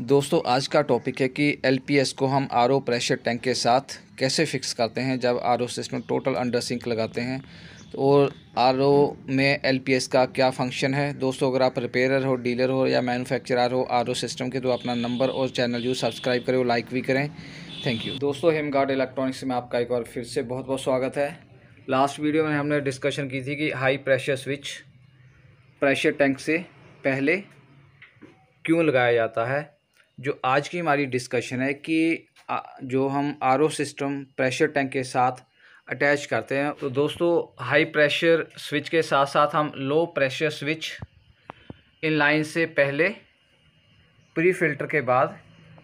दोस्तों आज का टॉपिक है कि एल को हम आर प्रेशर टैंक के साथ कैसे फिक्स करते हैं जब आर से इसमें टोटल अंडर सिंक लगाते हैं तो आर में एल का क्या फंक्शन है दोस्तों अगर आप रिपेयरर हो डीलर हो या मैन्युफैक्चरर हो आर सिस्टम के तो अपना नंबर और चैनल जो सब्सक्राइब करें और लाइक भी करें थैंक यू दोस्तों हेमगार्ड इलेक्ट्रॉनिक्स में आपका एक बार फिर से बहुत बहुत स्वागत है लास्ट वीडियो में हमने डिस्कशन की थी कि high pressure switch pressure tank से पहले क्यों लगाया जाता है जो आज की हमारी डिस्कशन है कि जो हम आर सिस्टम प्रेशर टैंक के साथ अटैच करते हैं तो दोस्तों हाई प्रेशर स्विच के साथ साथ हम low pressure switch in line से पहले प्री फिल्टर के बाद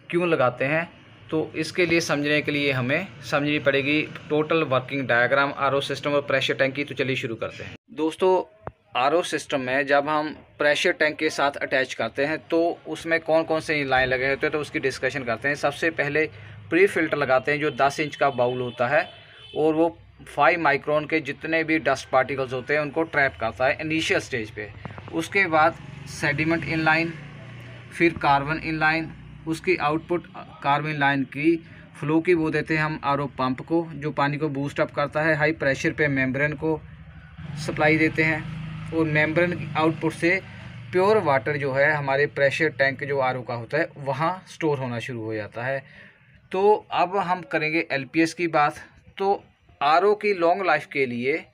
क्यों लगाते हैं तो इसके लिए समझने के लिए हमें समझनी पड़ेगी total working diagram R system और प्रेशर टैंक की तो चलिए शुरू करते हैं दोस्तों आर सिस्टम में जब हम प्रेशर टैंक के साथ अटैच करते हैं तो उसमें कौन कौन से लाइन लगे होते हैं तो उसकी डिस्कशन करते हैं सबसे पहले प्री फिल्टर लगाते हैं जो 10 इंच का बाउल होता है और वो 5 माइक्रोन के जितने भी डस्ट पार्टिकल्स होते हैं उनको ट्रैप करता है इनिशियल स्टेज पे उसके बाद सेडिमेंट इन लाइन फिर कार्बन इन लाइन उसकी आउटपुट कार्बन लाइन की फ्लो की वो देते हैं हम आर पंप को जो पानी को बूस्टअप करता है हाई प्रेशर पर मेम्ब्रेन को सप्लाई देते हैं और मेम्ब्रेन आउटपुट से प्योर वाटर जो है हमारे प्रेशर टैंक जो आर का होता है वहाँ स्टोर होना शुरू हो जाता है तो अब हम करेंगे एल की बात तो आर की लॉन्ग लाइफ के लिए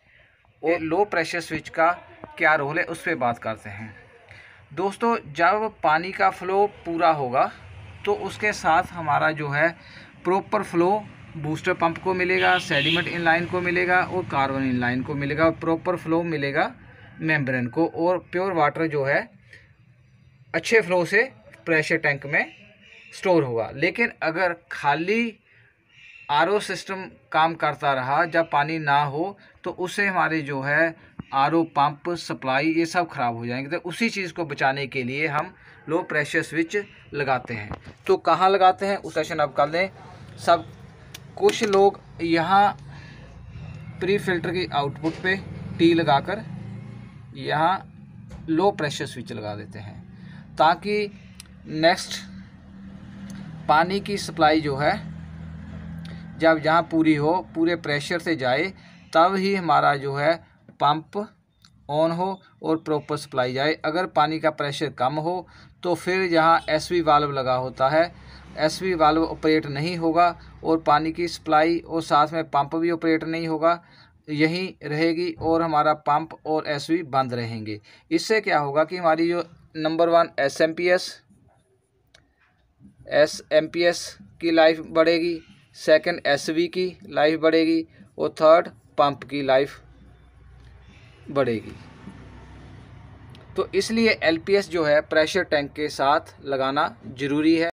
और लो प्रेशर स्विच का क्या रोल है उस पर बात करते हैं दोस्तों जब पानी का फ्लो पूरा होगा तो उसके साथ हमारा जो है प्रॉपर फ्लो बूस्टर पंप को मिलेगा सेडिमेंट इन लाइन को मिलेगा और कार्बन इन लाइन को मिलेगा और प्रॉपर फ्लो मिलेगा मेम्ब्रेन को और प्योर वाटर जो है अच्छे फ्लो से प्रेशर टैंक में स्टोर होगा लेकिन अगर खाली आर सिस्टम काम करता रहा जब पानी ना हो तो उससे हमारे जो है आर ओ पंप सप्लाई ये सब ख़राब हो जाएंगे तो उसी चीज़ को बचाने के लिए हम लो प्रेशर स्विच लगाते हैं तो कहाँ लगाते हैं उस सेशन अब कर लें सब कुछ लोग यहाँ प्री फिल्टर की आउटपुट पे टी लगाकर यहाँ लो प्रेशर स्विच लगा देते हैं ताकि नेक्स्ट पानी की सप्लाई जो है जब जहाँ पूरी हो पूरे प्रेशर से जाए तब ही हमारा जो है पंप ऑन हो और प्रॉपर सप्लाई जाए अगर पानी का प्रेशर कम हो तो फिर जहाँ एस वी वाल्व लगा होता है एस वी वाल्व ऑपरेट नहीं होगा और पानी की सप्लाई और साथ में पंप भी ऑपरेट नहीं होगा यहीं रहेगी और हमारा पंप और एस बंद रहेंगे इससे क्या होगा कि हमारी जो number one S M P S S M P S की लाइफ बढ़ेगी सेकंड एस वी की लाइफ बढ़ेगी और थर्ड पंप की लाइफ बढ़ेगी तो इसलिए एल पी एस जो है प्रेशर टैंक के साथ लगाना ज़रूरी है